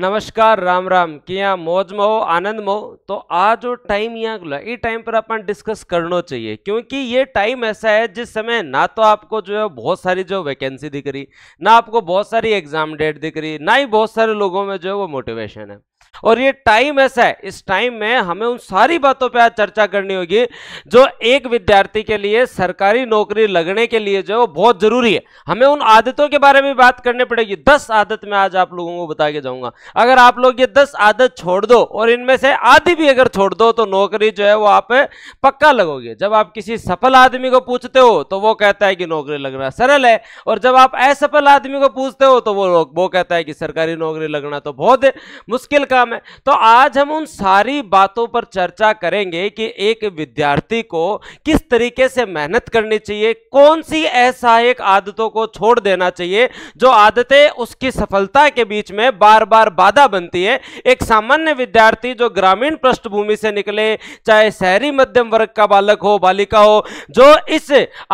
नमस्कार राम राम किया मौज में हो आनंद में हो तो आज जो टाइम यहाँ गुला ये टाइम पर अपन डिस्कस करना चाहिए क्योंकि ये टाइम ऐसा है जिस समय ना तो आपको जो है बहुत सारी जो वैकेंसी दिख रही ना आपको बहुत सारी एग्जाम डेट दिख रही ना ही बहुत सारे लोगों में जो है वो मोटिवेशन है और ये टाइम ऐसा है इस टाइम में हमें उन सारी बातों पे आज चर्चा करनी होगी जो एक विद्यार्थी के लिए सरकारी नौकरी लगने के लिए जो बहुत ज़रूरी है हमें उन आदतों के बारे में बात करनी पड़ेगी दस आदत में आज आप लोगों को बता के जाऊंगा अगर आप लोग ये दस आदत छोड़ दो और इनमें से आधी भी अगर छोड़ दो तो नौकरी जो है वो आप पक्का लगोगे जब आप किसी सफल आदमी को पूछते हो तो वो कहता है कि नौकरी लगना सरल है और जब आप असफल आदमी को पूछते हो तो वो वो कहता है कि सरकारी नौकरी लगना तो बहुत मुश्किल का प्रोग्राम है तो आज हम उन सारी बातों पर चर्चा करेंगे कि एक विद्यार्थी को किस तरीके से मेहनत करनी चाहिए कौन सी असहायक आदतों को छोड़ देना चाहिए जो आदतें उसकी सफलता के बीच में बार बार बाधा बनती है एक सामान्य विद्यार्थी जो ग्रामीण पृष्ठभूमि से निकले चाहे शहरी मध्यम वर्ग का बालक हो बालिका हो जो इस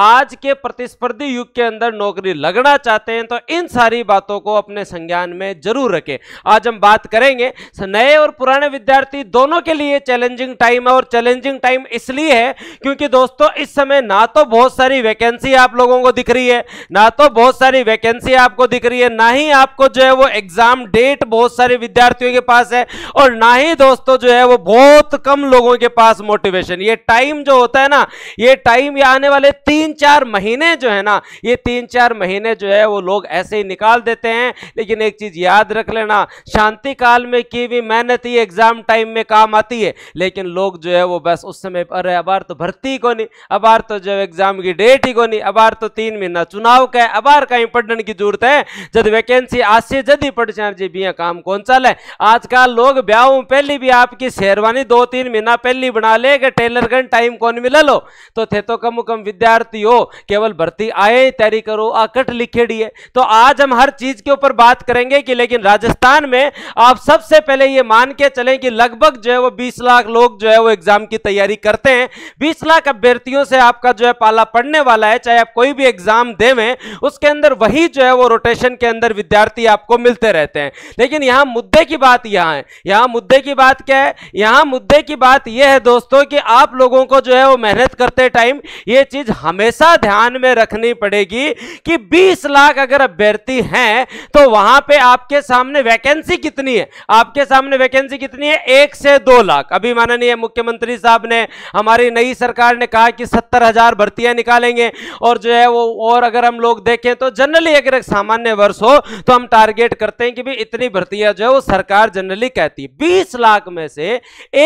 आज के प्रतिस्पर्धी युग के अंदर नौकरी लगना चाहते हैं तो इन सारी बातों को अपने संज्ञान में जरूर रखें आज हम बात करेंगे नए और पुराने विद्यार्थी दोनों के लिए चैलेंजिंग टाइम है और चैलेंजिंग टाइम इसलिए है क्योंकि दोस्तों इस समय ना तो बहुत सारी वैकेंसी आप लोगों को दिख रही है ना तो बहुत सारी वैकेंसी आपको दिख रही है ना ही आपको जो है वो एग्जाम डेट बहुत सारे विद्यार्थियों के पास है और ना ही दोस्तों जो है वो बहुत कम लोगों के पास मोटिवेशन ये टाइम जो होता है ना ये टाइम ये आने वाले तीन चार महीने जो है ना ये तीन चार महीने जो है वो लोग ऐसे ही निकाल देते हैं लेकिन एक चीज याद रख लेना शांति काल में की जितनी भी मेहनत ही एग्जाम टाइम में काम आती है लेकिन लोग जो है वो बस उस समय अरे अबार तो भर्ती ही को नहीं अबार तो जो एग्जाम की डेट ही को नहीं अबार तो तीन महीना चुनाव का है अबार कहीं पढ़ने की जरूरत है जब वैकेंसी आज से जद ही पढ़ जी भैया काम कौन सा है आजकल लोग ब्याह पहले भी आपकी शेरवानी दो तीन महीना पहली बना ले कि टेलर गन टाइम कौन मिला लो तो थे तो कम कम विद्यार्थी हो केवल भर्ती आए तैयारी करो आकट लिखेड़ी है तो आज हम हर चीज के ऊपर बात करेंगे कि लेकिन राजस्थान में आप सबसे पहले पहले ये मान के चले कि लगभग जो है वो 20 लाख लोग जो है वो एग्जाम की तैयारी करते हैं 20 लाख अभ्यर्थियों से आपका जो है पाला पड़ने वाला है चाहे आप कोई भी एग्जाम देवें उसके अंदर वही जो है वो रोटेशन के अंदर विद्यार्थी आपको मिलते रहते हैं लेकिन यहाँ मुद्दे की बात यहाँ है यहाँ मुद्दे की बात क्या है यहाँ मुद्दे की बात यह है दोस्तों कि आप लोगों को जो है वो मेहनत करते टाइम ये चीज हमेशा ध्यान में रखनी पड़ेगी कि 20 लाख अगर अभ्यर्थी हैं तो वहां पे आपके सामने वैकेंसी कितनी है आपके सामने वैकेंसी कितनी है एक से दो लाख अभी माननीय मुख्यमंत्री साहब ने हमारी नई सरकार ने कहा कि सत्तर हजार भर्तियां निकालेंगे और जो है वो और अगर हम लोग देखें तो जनरली अगर सामान्य वर्ष हो तो हम टारगेट करते हैं कि भी इतनी भर्तियां जो है वो सरकार जनरली कहती है बीस लाख में से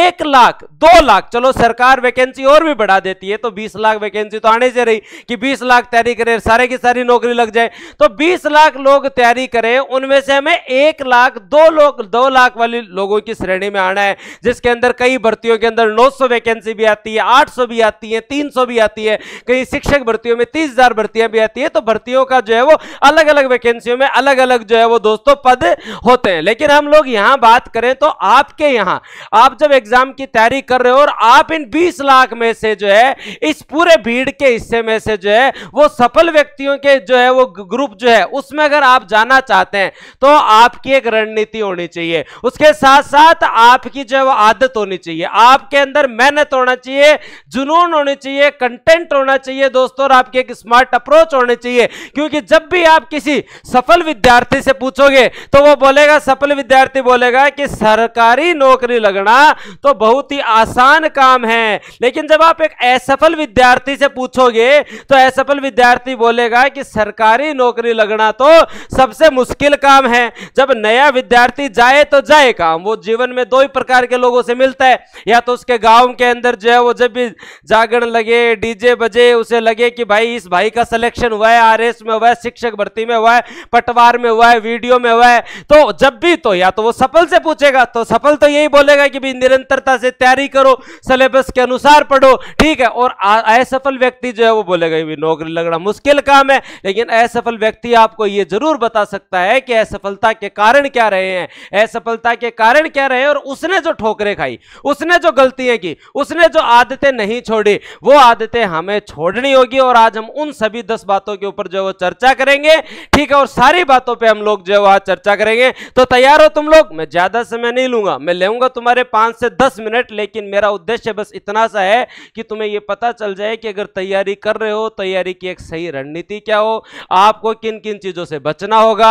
एक लाख दो लाख चलो सरकार वैकेंसी और भी बढ़ा देती है तो बीस लाख वैकेंसी तो आने से रही कि बीस लाख तैयारी करें सारे की सारी नौकरी लग जाए तो बीस लाख लोग तैयारी करें उनमें से हमें एक लाख दो लोग दो लाख वाले वाली लोगों की श्रेणी में आना है जिसके अंदर कई भर्तियों के अंदर 900 वैकेंसी भी आती है 800 भी आती है 300 भी आती है कई शिक्षक भर्तियों में तीस हजार भर्तियां भी आती है तो भर्तियों का जो है वो अलग अलग वैकेंसियों में अलग अलग जो है वो दोस्तों पद होते हैं लेकिन हम लोग यहां बात करें तो आपके यहां आप जब एग्जाम की तैयारी कर रहे हो और आप इन बीस लाख में से जो है इस पूरे भीड़ के हिस्से में से जो है वो सफल व्यक्तियों के जो है वो ग्रुप जो है उसमें अगर आप जाना चाहते हैं तो आपकी एक रणनीति होनी चाहिए उसके साथ साथ आपकी जो आदत होनी चाहिए आपके अंदर मेहनत होना चाहिए जुनून होनी चाहिए कंटेंट होना चाहिए दोस्तों और आपकी एक स्मार्ट अप्रोच होनी चाहिए क्योंकि जब भी आप किसी सफल विद्यार्थी से पूछोगे तो वो बोलेगा सफल विद्यार्थी बोलेगा कि सरकारी नौकरी लगना तो बहुत ही आसान काम है लेकिन जब आप एक असफल विद्यार्थी से पूछोगे तो असफल विद्यार्थी बोलेगा कि सरकारी नौकरी लगना तो सबसे मुश्किल काम है जब नया विद्यार्थी जाए तो जाए है काम वो जीवन में दो ही प्रकार के लोगों से मिलता है या तो उसके गांव के अंदर जो है वो जब भी जागरण लगे डीजे बजे उसे लगे कि भाई इस भाई का सिलेक्शन हुआ है आर में हुआ है शिक्षक भर्ती में हुआ है पटवार में हुआ है वीडियो में हुआ है तो जब भी तो या तो वो सफल से पूछेगा तो सफल तो यही बोलेगा कि भाई निरंतरता से तैयारी करो सिलेबस के अनुसार पढ़ो ठीक है और असफल व्यक्ति जो है वो बोलेगा भी नौकरी लगना मुश्किल काम है लेकिन असफल व्यक्ति आपको ये जरूर बता सकता है कि असफलता के कारण क्या रहे हैं असफलता व्यवस्था के कारण क्या रहे और उसने जो ठोकरें खाई उसने जो गलतियां की उसने जो आदतें नहीं छोड़ी वो आदतें हमें छोड़नी होगी और आज हम उन सभी दस बातों के ऊपर जो है वो चर्चा करेंगे ठीक है और सारी बातों पर हम लोग जो है वो आज चर्चा करेंगे तो तैयार हो तुम लोग मैं ज्यादा समय नहीं लूंगा मैं लेगा तुम्हारे पांच से दस मिनट लेकिन मेरा उद्देश्य बस इतना सा है कि तुम्हें यह पता चल जाए कि अगर तैयारी कर रहे हो तैयारी की एक सही रणनीति क्या हो आपको किन किन चीजों से बचना होगा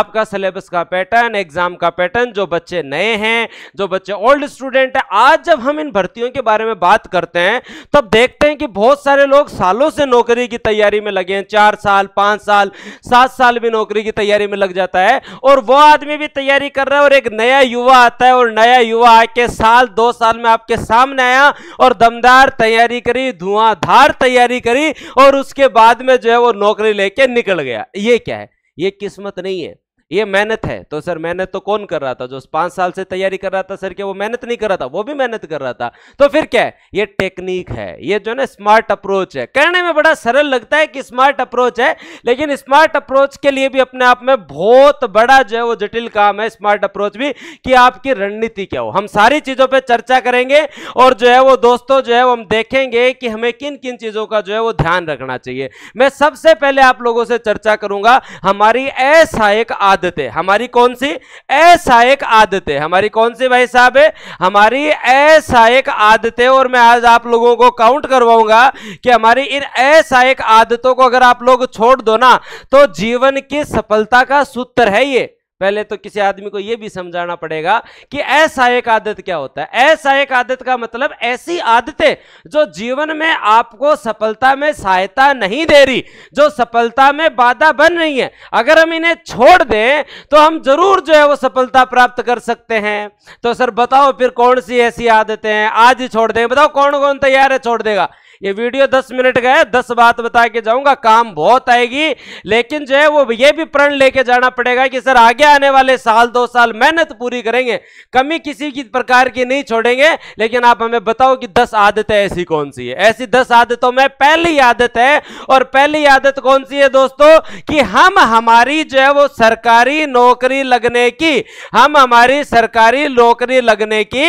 आपका सिलेबस का पैटर्न एग्जाम का पैटर्न जो बच बच्चे नए हैं जो बच्चे ओल्ड स्टूडेंट हैं आज जब हम इन भर्तियों के बारे में बात करते हैं तब देखते हैं कि बहुत सारे लोग सालों से नौकरी की तैयारी में लगे हैं चार साल पाँच साल सात साल भी नौकरी की तैयारी में लग जाता है और वो आदमी भी तैयारी कर रहा है और एक नया युवा आता है और नया युवा आके साल दो साल में आपके सामने आया और दमदार तैयारी करी धुआंधार तैयारी करी और उसके बाद में जो है वो नौकरी लेके निकल गया ये क्या है ये किस्मत नहीं है ये मेहनत है तो सर मेहनत तो कौन कर रहा था जो पांच साल से तैयारी कर रहा था सर क्या वो मेहनत नहीं कर रहा था वो भी मेहनत कर रहा था तो फिर क्या है ये टेक्निक है ये जो ना स्मार्ट अप्रोच है कहने में बड़ा सरल लगता है कि स्मार्ट अप्रोच है लेकिन स्मार्ट अप्रोच के लिए भी अपने आप में बहुत बड़ा जो है वो जटिल काम है स्मार्ट अप्रोच भी कि आपकी रणनीति क्या हो हम सारी चीजों पर चर्चा करेंगे और जो है वो दोस्तों जो है वो हम देखेंगे कि हमें किन किन चीजों का जो है वो ध्यान रखना चाहिए मैं सबसे पहले आप लोगों से चर्चा करूंगा हमारी ऐसा एक आदत आदत है हमारी कौन सी ऐसा एक आदत है हमारी कौन सी भाई साहब है हमारी ऐसा एक आदत है और मैं आज आप लोगों को काउंट करवाऊंगा कि हमारी इन ऐसा एक आदतों को अगर आप लोग छोड़ दो ना तो जीवन की सफलता का सूत्र है ये पहले तो किसी आदमी को यह भी समझाना पड़ेगा कि ऐसा एक आदत क्या होता है ऐसा एक आदत का मतलब ऐसी आदतें जो जीवन में आपको सफलता में सहायता नहीं दे रही जो सफलता में बाधा बन रही है अगर हम इन्हें छोड़ दें तो हम जरूर जो है वो सफलता प्राप्त कर सकते हैं तो सर बताओ फिर कौन सी ऐसी आदतें हैं आज ही छोड़ दें बताओ कौन कौन तैयार है छोड़ देगा ये वीडियो दस मिनट का है दस बात बता के जाऊंगा काम बहुत आएगी लेकिन जो है वो ये भी प्रण लेके जाना पड़ेगा कि सर आगे आने वाले साल दो साल मेहनत पूरी करेंगे कमी किसी की प्रकार की नहीं छोड़ेंगे लेकिन आप हमें बताओ कि दस आदतें ऐसी कौन सी है ऐसी दस आदतों में पहली आदत है और पहली आदत कौन सी है दोस्तों कि हम हमारी जो है वो सरकारी नौकरी लगने की हम हमारी सरकारी नौकरी लगने की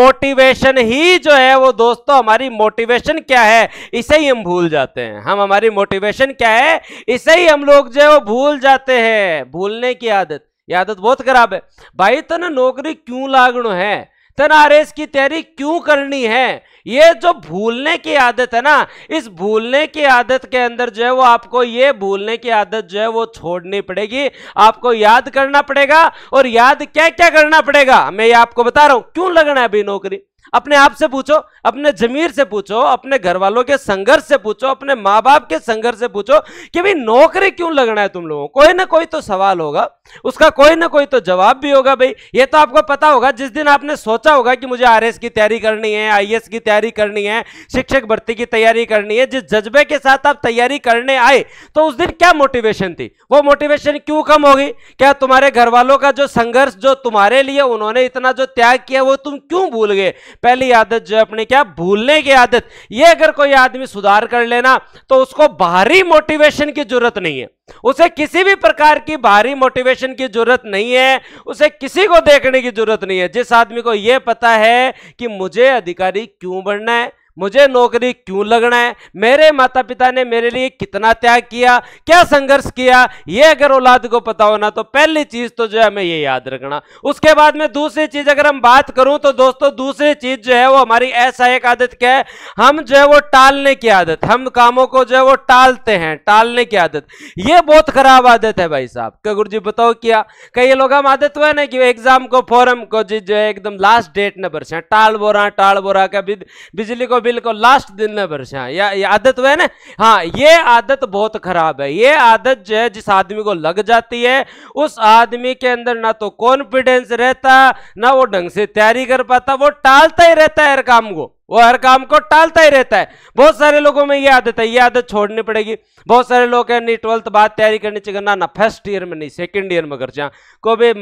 मोटिवेशन ही जो है वो दोस्तों हमारी मोटिवेशन क्या है है इसे ही हम भूल जाते हैं हम हमारी मोटिवेशन क्या है इसे ही हम लोग जो है वो भूल जाते हैं भूलने की आदत ये आदत बहुत खराब है भाई ना नौकरी क्यों लागणो है तना आर की तैयारी क्यों करनी है ये जो भूलने की आदत है ना इस भूलने की आदत के अंदर जो है वो आपको ये भूलने की आदत जो है वो छोड़नी पड़ेगी आपको याद करना पड़ेगा और याद क्या क्या करना पड़ेगा मैं ये आपको बता रहा हूं क्यों लगना है अभी नौकरी अपने आप से पूछो अपने जमीर से पूछो अपने घर वालों के संघर्ष से पूछो अपने माँ बाप के संघर्ष से पूछो कि भाई नौकरी क्यों लगना है तुम लोगों कोई ना कोई तो सवाल होगा उसका कोई ना कोई तो जवाब भी होगा भाई ये तो आपको पता होगा जिस दिन आपने सोचा होगा कि मुझे आर की तैयारी करनी है आई की तैयारी करनी है शिक्षक भर्ती की तैयारी करनी है जिस जज्बे के साथ आप तैयारी करने आए तो उस दिन क्या मोटिवेशन थी वो मोटिवेशन क्यों कम होगी क्या तुम्हारे घर वालों का जो संघर्ष जो तुम्हारे लिए उन्होंने इतना जो त्याग किया वो तुम क्यों भूल गए पहली आदत जो है अपने क्या भूलने की आदत ये अगर कोई आदमी सुधार कर लेना तो उसको भारी मोटिवेशन की जरूरत नहीं है उसे किसी भी प्रकार की भारी मोटिवेशन की जरूरत नहीं है उसे किसी को देखने की जरूरत नहीं है जिस आदमी को यह पता है कि मुझे अधिकारी क्यों बनना है मुझे नौकरी क्यों लगना है मेरे माता पिता ने मेरे लिए कितना त्याग किया क्या संघर्ष किया ये अगर औलाद को पता होना तो पहली चीज तो जो है हमें ये याद रखना उसके बाद में दूसरी चीज अगर हम बात करूं तो दोस्तों दूसरी चीज जो है वो हमारी ऐसा एक आदत क्या है हम जो है वो टालने की आदत हम कामों को जो है वो टालते हैं टालने की आदत ये बहुत खराब आदत है भाई साहब क्या गुरु जी बताओ क्या कई लोग हम आदत हुआ ना कि एग्जाम को फॉरम को जी जो है एकदम लास्ट डेट नंबर से टाल बोरा टाल बोरा का बिजली को बिल्कुल लास्ट दिन में बरसा या या आदत वह तो ना हाँ ये आदत बहुत खराब है ये आदत जो है जिस आदमी को लग जाती है उस आदमी के अंदर ना तो कॉन्फिडेंस रहता ना वो ढंग से तैयारी कर पाता वो टालता ही रहता है हर काम को वो हर काम को टालता ही रहता है बहुत सारे लोगों में ये आदत है ये आदत छोड़नी पड़ेगी बहुत सारे लोग हैं नहीं ट्वेल्थ बाद तैयारी करनी चाहिए ना ना फर्स्ट ईयर में नहीं सेकंड ईयर में कर जा को भी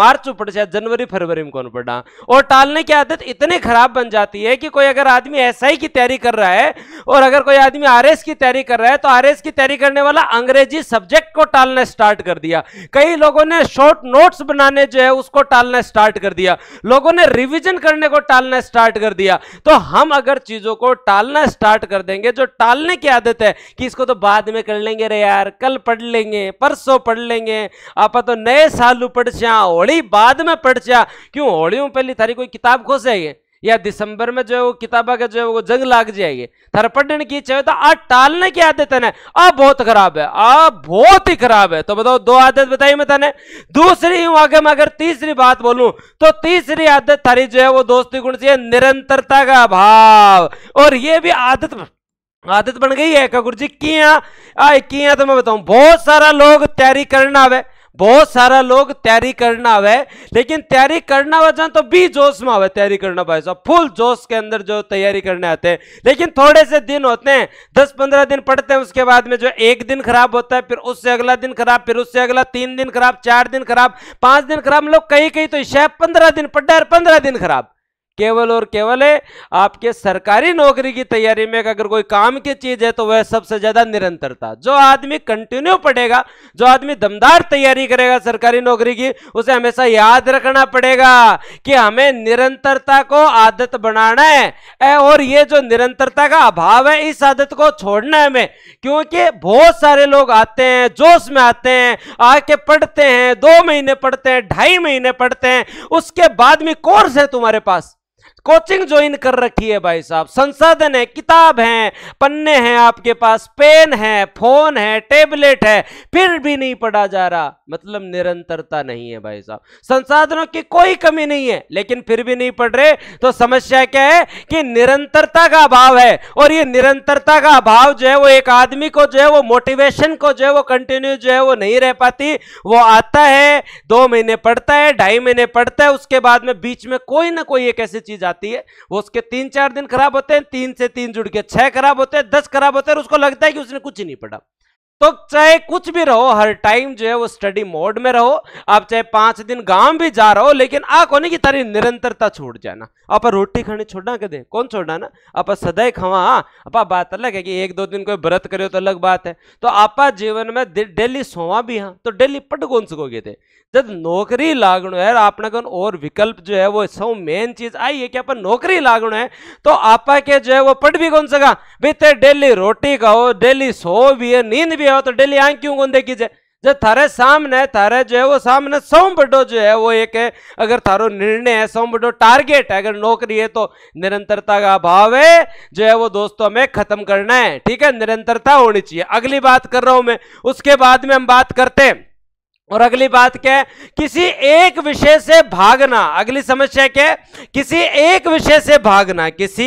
मार्च में पड़ जाए जनवरी फरवरी में कौन पढ़ना और टालने की आदत इतनी खराब बन जाती है कि कोई अगर आदमी एस की तैयारी कर रहा है और अगर कोई आदमी आर की तैयारी कर रहा है तो आर की तैयारी करने वाला अंग्रेजी सब्जेक्ट को टालना स्टार्ट कर दिया कई लोगों ने शॉर्ट नोट्स बनाने जो है उसको टालना स्टार्ट कर दिया लोगों ने रिविजन करने को टालना स्टार्ट कर दिया तो हम अगर चीज़ों को टालना स्टार्ट कर देंगे जो टालने की आदत है कि इसको तो बाद में कर लेंगे रे यार कल पढ़ लेंगे परसों पढ़ लेंगे आप तो नए सालू पढ़ चाह होली बाद में पढ़ चाह क्यों होली में पहली थारी कोई किताब खोस है या दिसंबर में जो है वो किताबा का जो है वो जंग लाग जाएगी थर पढ़ने की चाहे तो आ टालने की आदत है ना आ बहुत खराब है आ बहुत ही खराब है तो बताओ दो आदत बताई मैं तेने दूसरी हूं आगे मैं अगर तीसरी बात बोलूं तो तीसरी आदत थारी जो है वो दोस्ती गुण से निरंतरता का अभाव और ये भी आदत आदत बन गई है कगुर जी किया आ किया तो मैं बताऊं बहुत सारा लोग तैयारी करना है बहुत सारा लोग तैयारी करना आवे लेकिन तैयारी करना वजह तो भी जोश में आवे तैयारी करना भाई साहब फुल जोश के अंदर जो तैयारी करने आते हैं लेकिन थोड़े से दिन होते हैं दस पंद्रह दिन पढ़ते हैं उसके बाद में जो एक दिन खराब होता है फिर उससे अगला दिन खराब फिर उससे अगला तीन दिन खराब चार दिन खराब पांच दिन खराब लोग मतलब कहीं कहीं तो शायद पंद्रह दिन पढ़ा है पंद्रह दिन खराब केवल और केवल है आपके सरकारी नौकरी की तैयारी में अगर कोई काम की चीज है तो वह सबसे ज्यादा निरंतरता जो आदमी कंटिन्यू पढ़ेगा जो आदमी दमदार तैयारी करेगा सरकारी नौकरी की उसे हमेशा याद रखना पड़ेगा कि हमें निरंतरता को आदत बनाना है और ये जो निरंतरता का अभाव है इस आदत को छोड़ना है हमें क्योंकि बहुत सारे लोग आते हैं जोश में आते हैं आके पढ़ते हैं दो महीने पढ़ते हैं ढाई महीने पढ़ते हैं उसके बाद में कोर्स है तुम्हारे पास कोचिंग ज्वाइन कर रखी है भाई साहब संसाधन है किताब है पन्ने हैं आपके पास पेन है फोन है टेबलेट है फिर भी नहीं पढ़ा जा रहा मतलब निरंतरता नहीं है भाई साहब संसाधनों की कोई कमी नहीं है लेकिन फिर भी नहीं पढ़ रहे तो समस्या क्या है कि निरंतरता का अभाव है और ये निरंतरता का अभाव जो है वो एक आदमी को जो है वो मोटिवेशन को जो है वो कंटिन्यू जो है वो नहीं रह पाती वो आता है दो महीने पढ़ता है ढाई महीने पढ़ता है उसके बाद में बीच में कोई ना कोई एक ऐसी चीज आती जाती है वो उसके तीन चार दिन खराब होते हैं तीन से तीन जुड़ के छह खराब होते हैं दस खराब होते हैं उसको लगता है कि उसने कुछ नहीं पढ़ा तो चाहे कुछ भी रहो हर टाइम जो है वो स्टडी मोड में रहो आप चाहे पांच दिन गांव भी जा रहे हो लेकिन आ कोने की तारी निरंतरता छोड़ जाना आप रोटी खानी छोड़ना कदे कौन छोड़ना ना आप सदैव खावा आप हाँ। बात अलग है कि एक दो दिन कोई व्रत करो तो अलग बात है तो आप जीवन में डेली सोवा भी हाँ तो डेली पट कौन सकोगे थे जब नौकरी लागण है आपने कौन और विकल्प जो है वो सब मेन चीज आई है कि आप नौकरी लागण है तो आपा के जो है वो पट भी कौन सका भाई डेली रोटी खाओ डेली सो भी है नींद भी भी है तो डेली आंख क्यों को की जाए जो थारे सामने थारे जो है वो सामने सौ बड़ो जो है वो एक है अगर थारो निर्णय है सौ बड़ो टारगेट है अगर नौकरी है तो निरंतरता का अभाव है जो है वो दोस्तों हमें खत्म करना है ठीक है निरंतरता होनी चाहिए अगली बात कर रहा हूं मैं उसके बाद में हम बात करते हैं और अगली बात क्या है किसी एक विषय से भागना अगली समस्या क्या है किसी एक विषय से भागना किसी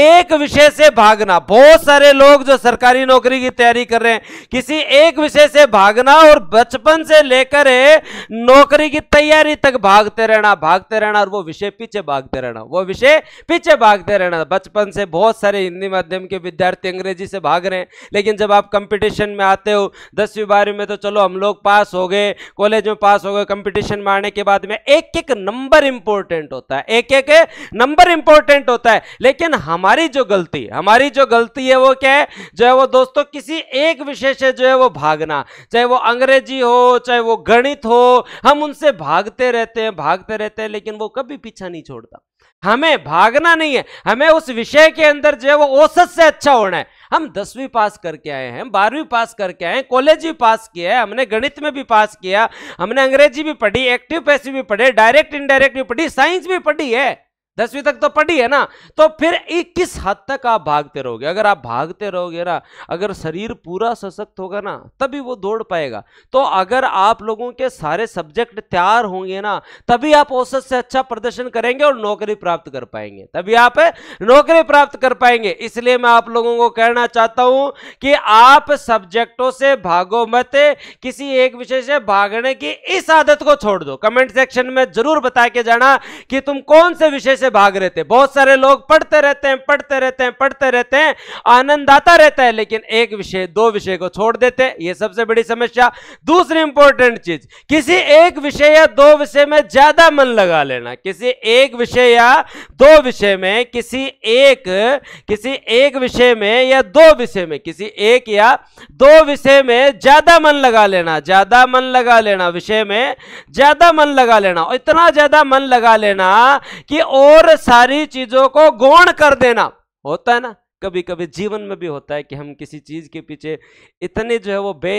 एक विषय से भागना बहुत सारे लोग जो सरकारी नौकरी की तैयारी कर रहे हैं किसी एक विषय से भागना और बचपन से लेकर नौकरी की तैयारी तक भागते रहना भागते रहना और वो विषय पीछे भागते रहना वो विषय पीछे भागते रहना बचपन से बहुत सारे हिंदी माध्यम के विद्यार्थी अंग्रेजी से भाग रहे हैं लेकिन जब आप कंपिटिशन में आते हो दसवीं बारहवीं में तो चलो हम लोग पास हो गए कॉलेज में पास हो गए कंपटीशन में आने के बाद में एक एक नंबर इंपॉर्टेंट होता है एक एक नंबर इंपॉर्टेंट होता है लेकिन हमारी जो गलती हमारी जो गलती है वो क्या है जो है वो दोस्तों किसी एक विषय से जो है वो भागना चाहे वो अंग्रेजी हो चाहे वो गणित हो हम उनसे भागते रहते हैं भागते रहते हैं लेकिन वो कभी पीछा नहीं छोड़ता हमें भागना नहीं है हमें उस विषय के अंदर जो है वो औसत से अच्छा होना है हम दसवीं पास करके आए हैं बारहवीं पास करके आए हैं कॉलेज भी पास किया है हमने गणित में भी पास किया हमने अंग्रेजी भी पढ़ी एक्टिव पैसे भी पढ़े डायरेक्ट इनडायरेक्ट भी पढ़ी साइंस भी पढ़ी है दसवीं तक तो पढ़ी है ना तो फिर एक किस हद तक आप भागते रहोगे अगर आप भागते रहोगे ना अगर शरीर पूरा सशक्त होगा ना तभी वो दौड़ पाएगा तो अगर आप लोगों के सारे सब्जेक्ट तैयार होंगे ना तभी आप औसत से अच्छा प्रदर्शन करेंगे और नौकरी प्राप्त कर पाएंगे तभी आप नौकरी प्राप्त कर पाएंगे इसलिए मैं आप लोगों को कहना चाहता हूं कि आप सब्जेक्टों से भागो मत किसी एक विषय से भागने की इस आदत को छोड़ दो कमेंट सेक्शन में जरूर बता के जाना कि तुम कौन से विषय से से भाग रहे थे बहुत सारे लोग पढ़ते रहते हैं पढ़ते रहते हैं पढ़ते रहते हैं आनंद आता रहता है लेकिन एक विषय दो विषय को छोड़ देते हैं ये सबसे बड़ी समस्या दूसरी इंपॉर्टेंट चीज किसी एक विषय या दो विषय में ज्यादा मन लगा लेना किसी एक विषय या दो विषय में किसी एक किसी एक विषय में या दो विषय में किसी एक या दो विषय में ज्यादा मन लगा लेना ज्यादा मन लगा लेना विषय में ज्यादा मन लगा लेना इतना ज्यादा मन लगा लेना कि और और सारी चीजों को गौण कर देना होता है ना कभी कभी जीवन में भी होता है कि हम किसी चीज़ के पीछे इतने जो है वो बे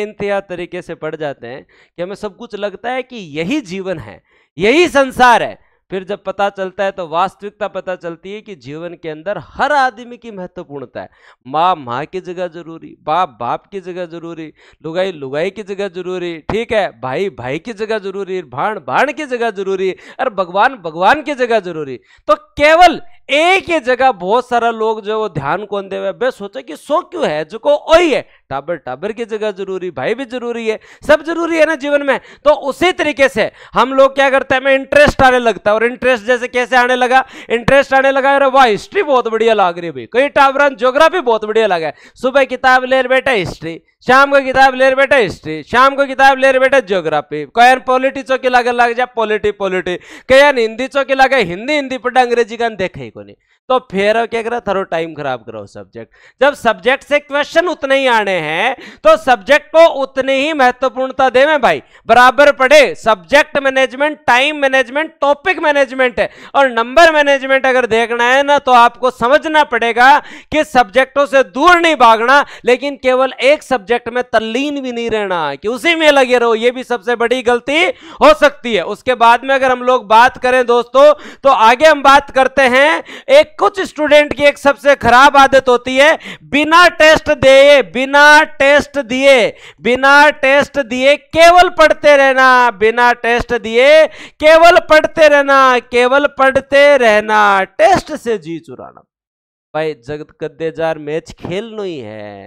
तरीके से पड़ जाते हैं कि हमें सब कुछ लगता है कि यही जीवन है यही संसार है फिर जब पता चलता है तो वास्तविकता पता चलती है कि जीवन के अंदर हर आदमी की महत्वपूर्णता है माँ माँ की जगह जरूरी बाप बाप की जगह जरूरी लुगाई लुगाई की जगह जरूरी ठीक है भाई भाई की जगह जरूरी भाण भाण की जगह जरूरी और भगवान भगवान की जगह जरूरी तो केवल एक ही जगह बहुत सारा लोग जो वो ध्यान कौन दे हुए सोचे कि सो क्यों है जो को वही है टाबर टाबर की जगह जरूरी भाई भी जरूरी है सब जरूरी है ना जीवन में तो उसी तरीके से हम लोग क्या करते हैं हमें इंटरेस्ट आने लगता है और इंटरेस्ट जैसे कैसे आने लगा इंटरेस्ट आने लगा अरे वाह हिस्ट्री बहुत बढ़िया लग रही है भाई कई टावर जोग्राफी बहुत बढ़िया लगा सुबह किताब ले बेटा हिस्ट्री शाम को किताब ले बेटा हिस्ट्री शाम को किताब ले बेटा ज्योग्राफी कयान पॉलिटी की लगे लग जा पॉलिटी पॉलिटी कयान हिंदी की लगे हिंदी हिंदी पट अंग्रेजी का देखे को नहीं तो फिर क्या करो थोड़ा टाइम खराब करो सब्जेक्ट जब सब्जेक्ट से क्वेश्चन उतने ही आने हैं तो सब्जेक्ट को उतने ही महत्वपूर्णता दे में भाई बराबर पढ़े subject management time management topic management है और नंबर मैनेजमेंट अगर देखना है ना तो आपको समझना पड़ेगा कि सब्जेक्टों से दूर नहीं भागना लेकिन केवल एक सब्जेक्ट सब्जेक्ट में तल्लीन भी नहीं रहना कि उसी में लगे रहो ये भी सबसे बड़ी गलती हो सकती है उसके बाद में अगर हम लोग बात करें दोस्तों तो आगे हम बात करते हैं एक कुछ स्टूडेंट की एक सबसे खराब आदत होती है बिना टेस्ट दिए बिना टेस्ट दिए बिना टेस्ट दिए केवल पढ़ते रहना बिना टेस्ट दिए केवल पढ़ते रहना केवल पढ़ते रहना टेस्ट से जी चुराना भाई जगत गद्देजार मैच खेल नहीं है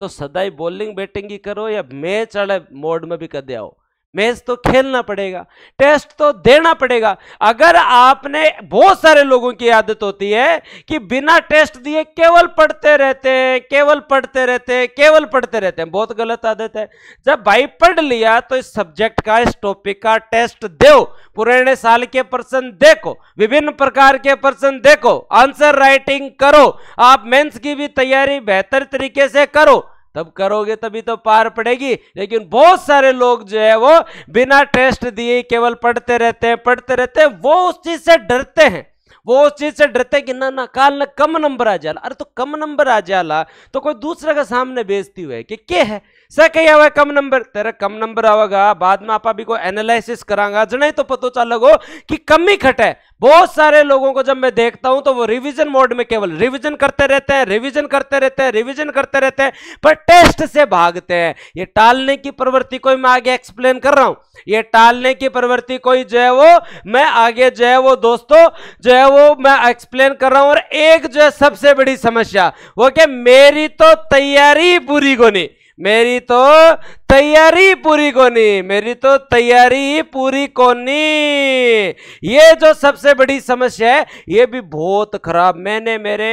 तो सदाई बॉलिंग बैटिंग ही करो या मैच वाले मोड में भी कर दिया हो मैच तो खेलना पड़ेगा टेस्ट तो देना पड़ेगा अगर आपने बहुत सारे लोगों की आदत होती है कि बिना टेस्ट दिए केवल पढ़ते रहते हैं केवल पढ़ते रहते हैं केवल पढ़ते रहते हैं बहुत गलत आदत है जब भाई पढ़ लिया तो इस सब्जेक्ट का इस टॉपिक का टेस्ट दो पुराने साल के प्रश्न देखो विभिन्न प्रकार के प्रश्न देखो आंसर राइटिंग करो आप मेन्स की भी तैयारी बेहतर तरीके से करो तब करोगे तभी तो पार पड़ेगी लेकिन बहुत सारे लोग जो है वो बिना टेस्ट दिए केवल पढ़ते रहते हैं पढ़ते रहते हैं वो उस चीज से डरते हैं वो उस चीज से डरते हैं कि ना ना काल ना कम नंबर आ जाला अरे तो कम नंबर आ जाला तो कोई दूसरे का सामने बेचती हुए कि क्या है सर कही આવે कम नंबर तेरा कम नंबर આવેगा बाद में आप अभी को एनालिसिस करांगा नहीं तो चल लगो कि कम ही है बहुत सारे लोगों को जब मैं देखता हूं तो वो रिवीजन मोड में केवल रिवीजन करते रहते हैं रिवीजन करते रहते हैं रिवीजन करते रहते हैं पर टेस्ट से भागते हैं ये टालने की प्रवृत्ति को मैं आगे एक्सप्लेन कर रहा हूं ये टालने की प्रवृत्ति को जो है वो मैं आगे जो है वो दोस्तों जो है वो मैं एक्सप्लेन कर रहा हूं और एक जो है सबसे बड़ी समस्या वो क्या मेरी तो तैयारी पूरी को नहीं मेरी तो तैयारी पूरी कोनी मेरी तो तैयारी पूरी कोनी ये जो सबसे बड़ी समस्या है ये भी बहुत खराब मैंने मेरे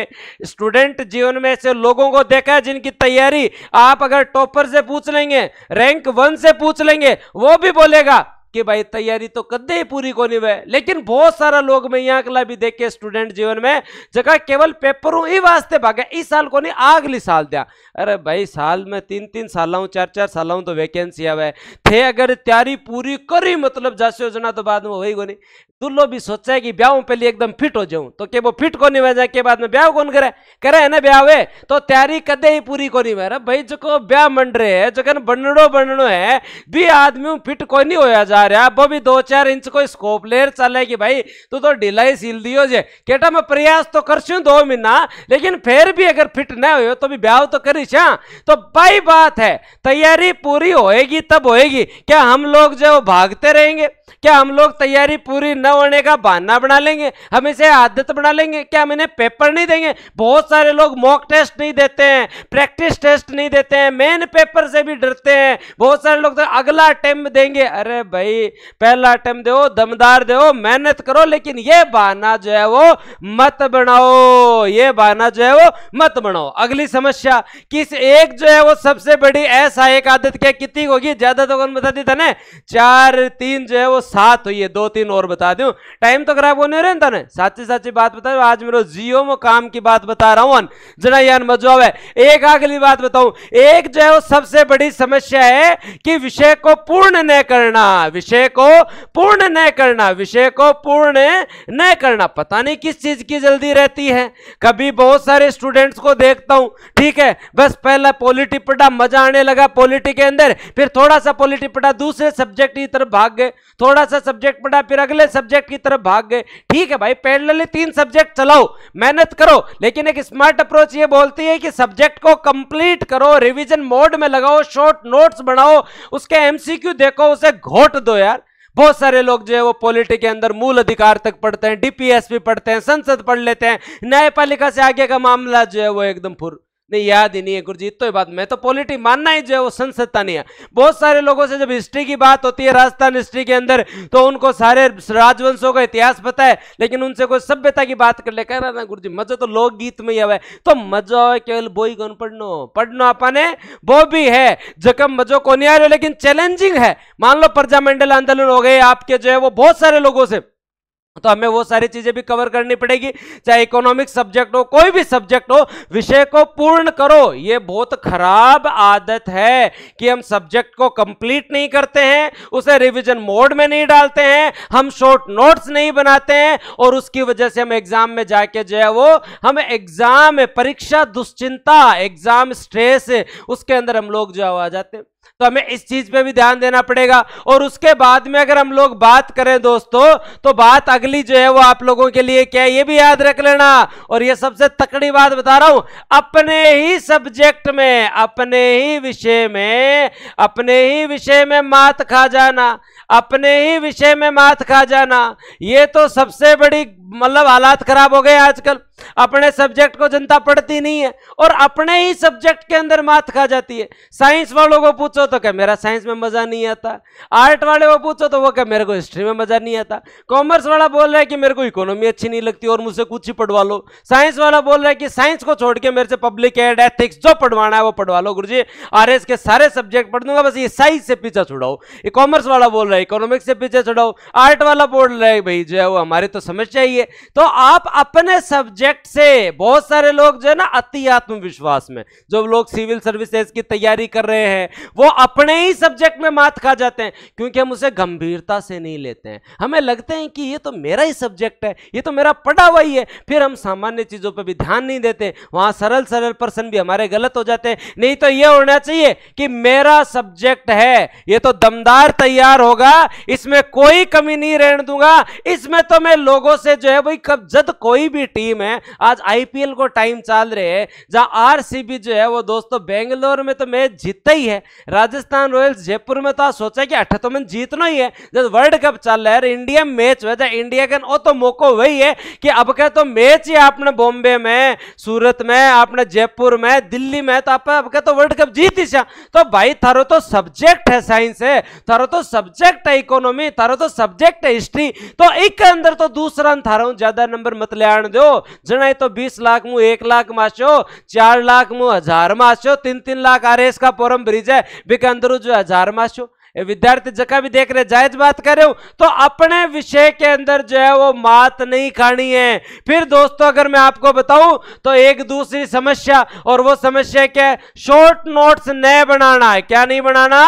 स्टूडेंट जीवन में ऐसे लोगों को देखा है जिनकी तैयारी आप अगर टॉपर से पूछ लेंगे रैंक वन से पूछ लेंगे वो भी बोलेगा कि भाई तैयारी तो कदे ही पूरी को नहीं हुए लेकिन बहुत सारा लोग मैं यहाँ अगला भी देखे स्टूडेंट जीवन में जगह केवल पेपरों ही वास्ते भागे इस साल को नहीं आगली साल दिया अरे भाई साल में तीन तीन साल चार चार साल तो वैकेंसी आवे थे अगर तैयारी पूरी करी मतलब जास योजना तो बाद में वही कोनी दूल्हो भी सोचा है कि ब्याह पहले एकदम फिट हो जाऊं तो के वो फिट को नहीं जाए के बाद में ब्याह कौन करे करे है ना ब्याह वे तो तैयारी कदे ही पूरी को नहीं मेरा भाई जो ब्याह मंड रहे है जो कन बनड़ो बनड़ो है भी आदमी फिट को नहीं होया जा रहा वो भी दो चार इंच को स्कोप लेर चले कि भाई तू तो ढिलाई सील दियो जे केटा मैं प्रयास तो कर सू दो महीना लेकिन फिर भी अगर फिट ना हो तो भी ब्याह तो करी हमेशा तो भाई बात है तैयारी पूरी होएगी तब होएगी क्या हम लोग जो भागते रहेंगे क्या हम लोग तैयारी पूरी न होने का बहाना बना लेंगे हम इसे आदत बना लेंगे क्या हम इन्हें पेपर नहीं देंगे बहुत सारे लोग मॉक टेस्ट नहीं देते हैं प्रैक्टिस टेस्ट नहीं देते हैं मेन पेपर से भी डरते हैं बहुत सारे लोग तो अगला अटैम्प देंगे अरे भाई पहला अटैम्प दो दमदार दो मेहनत करो लेकिन ये बहाना जो है वो मत बनाओ ये बहाना जो है वो मत बनाओ अगली समस्या किस एक जो है वो सबसे बड़ी ऐसा एक आदत क्या कितनी होगी ज्यादा तो कौन बता दी था ना चार तीन जो है वो सात हो दो तीन और बता दू टाइम तो खराब होने रहे तेने साची साची बात बता रहा आज मेरे जियो में काम की बात बता रहा हूं जना यार मजो आवे एक अगली बात बताऊ एक जो है सबसे बड़ी समस्या है कि विषय को पूर्ण न करना विषय को पूर्ण न करना विषय को पूर्ण न करना पता नहीं किस चीज की जल्दी रहती है कभी बहुत सारे स्टूडेंट्स को देखता हूं ठीक है बस पहला पॉलिटी पढ़ा मजा आने लगा पॉलिटी के अंदर फिर थोड़ा सा पॉलिटी पढ़ा दूसरे सब्जेक्ट की तरफ भाग गए थोड़ा सा सब्जेक्ट पढ़ा फिर अगले सब्जेक्ट की तरफ भाग गए ठीक है भाई पैरेलली तीन सब्जेक्ट चलाओ मेहनत करो लेकिन एक स्मार्ट अप्रोच ये बोलती है कि सब्जेक्ट को कंप्लीट करो रिवीजन मोड में लगाओ शॉर्ट नोट्स बनाओ उसके एमसीक्यू देखो उसे घोट दो यार बहुत सारे लोग जो है वो पॉलिटी के अंदर मूल अधिकार तक पढ़ते हैं डीपीएसपी पढ़ते हैं संसद पढ़ लेते हैं न्यायपालिका से आगे का मामला जो है वो एकदम फुर नहीं याद ही नहीं है गुरजीत तो बात मैं तो पॉलिटी मानना ही जो है वो संसदता नहीं है बहुत सारे लोगों से जब हिस्ट्री की बात होती है राजस्थान हिस्ट्री के अंदर तो उनको सारे राजवंशों का इतिहास पता है लेकिन उनसे कोई सभ्यता की बात कर ले कह रहा ना गुरु मजो तो लोकगीत में ही हुआ तो है तो मजा हो केवल बोई कौन पढ़नो पढ़नो आपने वो भी है जखम मजो को नहीं आ रहे लेकिन चैलेंजिंग है मान लो प्रजामंडल आंदोलन हो गए आपके जो है वो बहुत सारे लोगों से तो हमें वो सारी चीजें भी कवर करनी पड़ेगी चाहे इकोनॉमिक सब्जेक्ट हो कोई भी सब्जेक्ट हो विषय को पूर्ण करो ये बहुत खराब आदत है कि हम सब्जेक्ट को कंप्लीट नहीं करते हैं उसे रिवीजन मोड में नहीं डालते हैं हम शॉर्ट नोट्स नहीं बनाते हैं और उसकी वजह से हम एग्जाम में जाके जो है वो हम एग्जाम परीक्षा दुश्चिंता एग्जाम स्ट्रेस उसके अंदर हम लोग जो आ जाते हैं तो हमें इस चीज पे भी ध्यान देना पड़ेगा और उसके बाद में अगर हम लोग बात करें दोस्तों तो बात अगली जो है वो आप लोगों के लिए क्या है ये भी याद रख लेना और ये सबसे तकड़ी बात बता रहा हूं अपने ही सब्जेक्ट में अपने ही विषय में अपने ही विषय में मात खा जाना अपने ही विषय में मात खा जाना ये तो सबसे बड़ी मतलब हालात खराब हो गए आजकल अपने सब्जेक्ट को जनता पढ़ती नहीं है और अपने ही सब्जेक्ट के अंदर मात खा जाती है साइंस वालों को पूछो तो क्या मेरा साइंस में मज़ा नहीं आता आर्ट वाले को पूछो तो वो क्या मेरे को हिस्ट्री में मज़ा नहीं आता कॉमर्स वाला बोल रहा है कि मेरे को इकोनॉमी अच्छी नहीं लगती और मुझसे कुछ ही पढ़वा लो साइंस वाला बोल रहा है कि साइंस को छोड़ के मेरे से पब्लिक एड एथिक्स जो पढ़वाना है वो पढ़वा लो गुरु जी आर के सारे सब्जेक्ट पढ़ दूंगा बस ये साइंस से पीछा छुड़ाओ कॉमर्स वाला बोल रहा है इकोनॉमिक्स से पीछे छुड़ाओ आर्ट वाला बोल रहा है भाई जो है वो हमारी तो समस्या ही है तो आप अपने सब्जेक्ट प्रोजेक्ट से बहुत सारे लोग जो है ना अति आत्मविश्वास में जो लोग सिविल सर्विसेज की तैयारी कर रहे हैं वो अपने ही सब्जेक्ट में मात खा जाते हैं क्योंकि हम उसे गंभीरता से नहीं लेते हैं हमें लगते हैं कि ये तो मेरा ही सब्जेक्ट है ये तो मेरा पढ़ा हुआ ही है फिर हम सामान्य चीज़ों पर भी ध्यान नहीं देते वहां सरल सरल पर्सन भी हमारे गलत हो जाते हैं नहीं तो ये होना चाहिए कि मेरा सब्जेक्ट है ये तो दमदार तैयार होगा इसमें कोई कमी नहीं रहने दूंगा इसमें तो मैं लोगों से जो है भाई कब जद कोई भी टीम है आज आईपीएल को टाइम चल रहे है जहां आरसीबी जो है वो दोस्तों बेंगलोर में तो मैच जीतता ही है राजस्थान रॉयल्स जयपुर में तो आज सोचा कि अठा तो मैं जीतना ही है जब वर्ल्ड कप चल रहा है इंडिया मैच हुआ जहाँ इंडिया का तो मौको वही है कि अब का तो मैच ही आपने बॉम्बे में सूरत में आपने जयपुर में दिल्ली में तो आप अब तो वर्ल्ड कप जीत ही तो भाई थारो तो सब्जेक्ट है साइंस है थारो तो सब्जेक्ट है इकोनॉमी थारो तो सब्जेक्ट है हिस्ट्री तो एक अंदर तो दूसरा थारो ज्यादा नंबर मत ले दो तो बीस लाख मु एक लाख એક લાખમાં છો ચાર લાખમાં હજારમાં છો તીન તીન લાખ आरएस का फॉर्म भरी जाए अंदर जो हजार में विद्यार्थी जगह भी देख रहे जायज बात कर रहे हो तो अपने विषय के अंदर जो है वो मात नहीं खानी है फिर दोस्तों अगर मैं आपको बताऊं तो एक दूसरी समस्या और वो समस्या क्या है शॉर्ट नोट्स न बनाना है क्या नहीं बनाना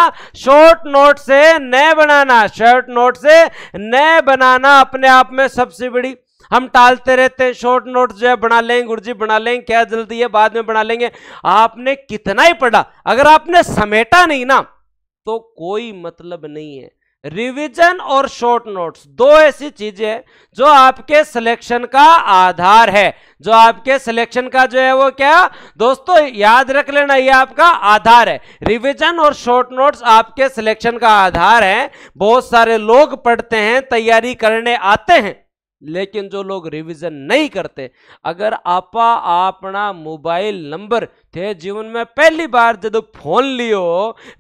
शॉर्ट नोट से न बनाना शॉर्ट नोट से न बनाना अपने आप में सबसे बड़ी हम टालते रहते हैं शॉर्ट नोट जो है बना लेंगे गुरुजी बना लेंगे क्या जल्दी है बाद में बना लेंगे आपने कितना ही पढ़ा अगर आपने समेटा नहीं ना तो कोई मतलब नहीं है रिवीजन और शॉर्ट नोट्स दो ऐसी चीजें जो आपके सिलेक्शन का आधार है जो आपके सिलेक्शन का जो है वो क्या दोस्तों याद रख लेना ये आपका आधार है रिवीजन और शॉर्ट नोट्स आपके सिलेक्शन का आधार है बहुत सारे लोग पढ़ते हैं तैयारी करने आते हैं लेकिन जो लोग रिविजन नहीं करते अगर आपा अपना मोबाइल नंबर थे जीवन में पहली बार जब फोन लियो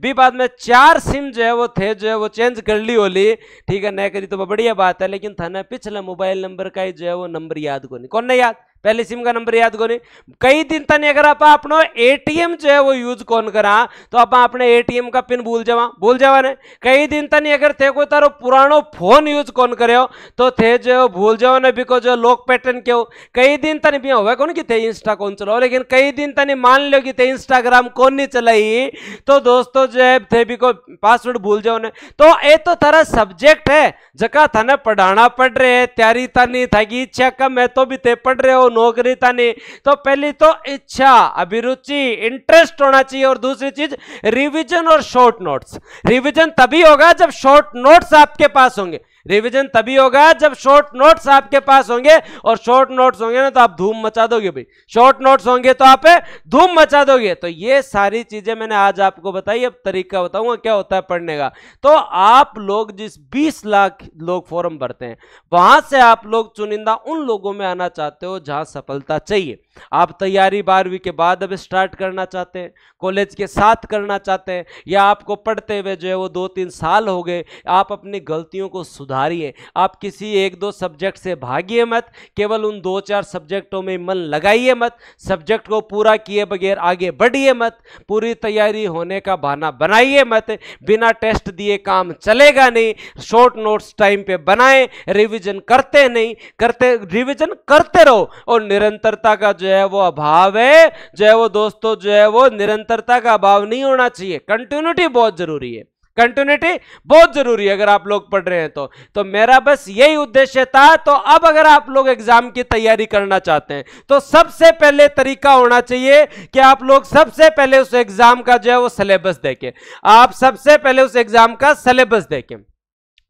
भी बाद में चार सिम जो है वो थे जो है वो चेंज कर ली होली ठीक है नहीं करी तो बढ़िया बात है लेकिन थाना पिछले मोबाइल नंबर का ही जो है वो नंबर याद को नहीं कौन नहीं याद पहले सिम का नंबर याद करें कई दिन तक अगर आप अपनो एटीएम जो है वो यूज कौन करा तो आप अपने एटीएम का पिन भूल जावा भूल जावा ने कई दिन तक अगर थे कोई तारो पुरानो फोन यूज कौन करे हो तो थे जो भूल जाओ ने बिकॉज जो लॉक पैटर्न के हो कई दिन तक भी हो कौन कि थे इंस्टा कौन चलाओ लेकिन कई दिन तक मान लो कि थे इंस्टाग्राम कौन नहीं चलाई तो दोस्तों जो है थे बिको पासवर्ड भूल जाओ ने तो ये तो तारा सब्जेक्ट है जका थाने पढ़ाना पढ़ रहे है त्यारी तानी था इच्छा कम है तो भी थे पढ़ रहे हो नौकरी तानी तो पहली तो इच्छा अभिरुचि इंटरेस्ट होना चाहिए और दूसरी चीज रिविजन और शॉर्ट नोट्स रिविजन तभी होगा जब शॉर्ट नोट्स आपके पास होंगे रिवीजन तभी होगा जब शॉर्ट नोट्स आपके पास होंगे और शॉर्ट नोट्स होंगे ना तो आप धूम मचा दोगे भाई शॉर्ट नोट्स होंगे तो आप धूम मचा दोगे तो ये सारी चीजें मैंने आज आपको बताई अब तरीका बताऊंगा क्या होता है पढ़ने का तो आप लोग जिस 20 लाख लोग फॉर्म भरते हैं वहां से आप लोग चुनिंदा उन लोगों में आना चाहते हो जहां सफलता चाहिए आप तैयारी बारहवीं के बाद अब स्टार्ट करना चाहते हैं कॉलेज के साथ करना चाहते हैं या आपको पढ़ते हुए जो है वो दो तीन साल हो गए आप अपनी गलतियों को सुधारिए आप किसी एक दो सब्जेक्ट से भागिए मत केवल उन दो चार सब्जेक्टों में मन लगाइए मत सब्जेक्ट को पूरा किए बगैर आगे बढ़िए मत पूरी तैयारी होने का बहाना बनाइए मत बिना टेस्ट दिए काम चलेगा नहीं शॉर्ट नोट्स टाइम पे बनाएं रिविजन करते नहीं करते रिविजन करते रहो और निरंतरता का जो जो है वो अभाव है जो है वो दोस्तों जो है वो निरंतरता का अभाव नहीं होना चाहिए कंटिन्यूटी बहुत जरूरी है कंटिन्यूटी बहुत जरूरी है अगर आप लोग पढ़ रहे हैं तो तो मेरा बस यही उद्देश्य था तो अब अगर आप लोग एग्जाम की तैयारी करना चाहते हैं तो सबसे पहले तरीका होना चाहिए कि आप लोग सबसे पहले उस एग्जाम का जो है वो सिलेबस देखें आप सबसे पहले उस एग्जाम का सिलेबस देखें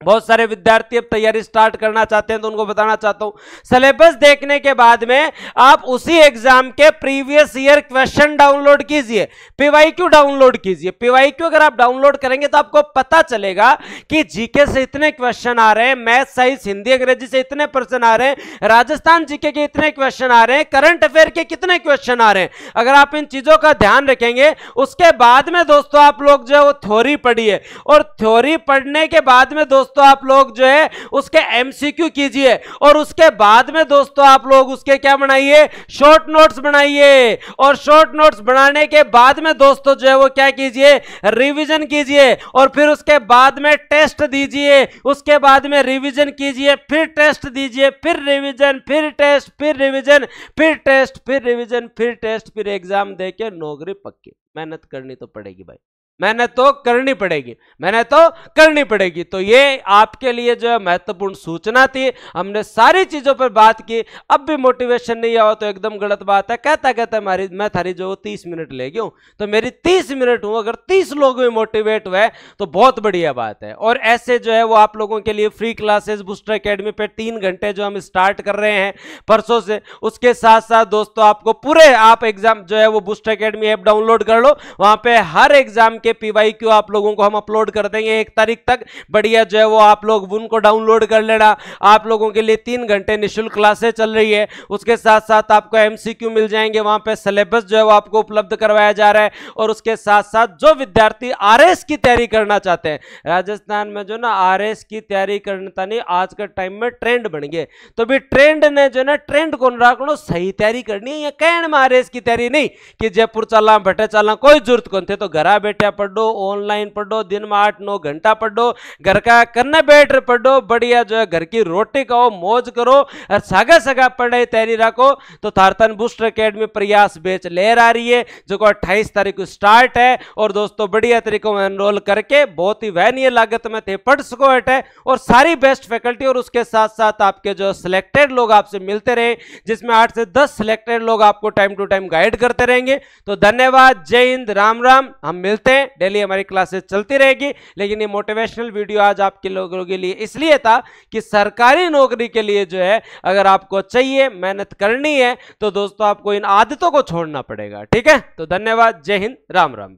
बहुत सारे विद्यार्थी अब तैयारी स्टार्ट करना चाहते हैं तो उनको बताना चाहता हूं सिलेबस देखने के बाद में आप उसी एग्जाम के प्रीवियस ईयर क्वेश्चन डाउनलोड कीजिए पीवाईक्यू डाउनलोड कीजिए पीवाईक्यू अगर आप डाउनलोड करेंगे तो आपको पता चलेगा कि जीके से इतने क्वेश्चन आ रहे हैं मैथ साइंस हिंदी अंग्रेजी से इतने प्रश्न आ रहे हैं राजस्थान जीके के इतने क्वेश्चन आ रहे हैं करंट अफेयर के कितने क्वेश्चन आ रहे हैं अगर आप इन चीजों का ध्यान रखेंगे उसके बाद में दोस्तों आप लोग जो है वो थ्योरी पढ़िए और थ्योरी पढ़ने के बाद में दोस्तों दोस्तों आप लोग जो है उसके एमसीक्यू कीजिए और उसके बाद में दोस्तों आप लोग उसके क्या बनाइए शॉर्ट नोट्स बनाइए और शॉर्ट नोट्स बनाने के बाद में दोस्तों जो है वो क्या कीजिए रिविजन कीजिए और फिर उसके बाद में टेस्ट दीजिए उसके बाद में रिविजन कीजिए फिर टेस्ट दीजिए फिर रिविजन फिर टेस्ट फिर रिविजन फिर टेस्ट फिर रिविजन फिर टेस्ट फिर एग्जाम देके नौकरी पक्की मेहनत करनी तो पड़ेगी भाई मेहनत तो करनी पड़ेगी मेहनत तो करनी पड़ेगी तो ये आपके लिए जो है महत्वपूर्ण सूचना थी हमने सारी चीज़ों पर बात की अब भी मोटिवेशन नहीं आओ तो एकदम गलत बात है कहता कहता हमारी मैं थारी जो तीस मिनट ले गई तो मेरी तीस मिनट हूं अगर तीस लोग भी मोटिवेट हुए तो बहुत बढ़िया बात है और ऐसे जो है वो आप लोगों के लिए फ्री क्लासेस बूस्टर अकेडमी पर तीन घंटे जो हम स्टार्ट कर रहे हैं परसों से उसके साथ साथ दोस्तों आपको पूरे आप एग्जाम जो है वो बूस्टर अकेडमी ऐप डाउनलोड कर लो वहां पर हर एग्जाम के के पीवाई क्यू आप लोगों को हम अपलोड कर देंगे एक तारीख तक बढ़िया जो है वो आप लोग उनको डाउनलोड कर लेना आप लोगों के लिए तीन घंटे निःशुल्क क्लासेस चल रही है उसके साथ साथ आपको एम मिल जाएंगे वहाँ पर सिलेबस जो है वो आपको उपलब्ध करवाया जा रहा है और उसके साथ साथ जो विद्यार्थी आर की तैयारी करना चाहते हैं राजस्थान में जो ना आर की तैयारी करता नहीं आज के टाइम में ट्रेंड बन गए तो भी ट्रेंड ने जो ना ट्रेंड को राखो सही तैयारी करनी है या कहने में आर की तैयारी नहीं कि जयपुर चलना भट्टे चलना कोई जरूरत कौन थे तो घर बैठे पढ़ो ऑनलाइन पढ़ो दिन में आठ नौ घंटा पढ़ो घर का करने बैठ पढ़ो बढ़िया जो है घर की रोटी खाओ मौज करो और सगा सगा पढ़ाई तैयारी रखो तो थारतन बूस्टर अकेडमी प्रयास बेच ले आ रही है जो को अट्ठाईस तारीख को स्टार्ट है और दोस्तों बढ़िया तरीकों में एनरोल करके बहुत ही वहनीय लागत में थे पढ़ सको हटे और सारी बेस्ट फैकल्टी और उसके साथ साथ आपके जो सिलेक्टेड लोग आपसे मिलते रहे जिसमें आठ से दस सिलेक्टेड लोग आपको टाइम टू टाइम गाइड करते रहेंगे तो धन्यवाद जय हिंद राम राम हम मिलते हैं डेली हमारी क्लासेस चलती रहेगी लेकिन ये मोटिवेशनल वीडियो आज आपके लोगों के लिए इसलिए था कि सरकारी नौकरी के लिए जो है अगर आपको चाहिए मेहनत करनी है तो दोस्तों आपको इन आदतों को छोड़ना पड़ेगा ठीक है तो धन्यवाद जय हिंद राम राम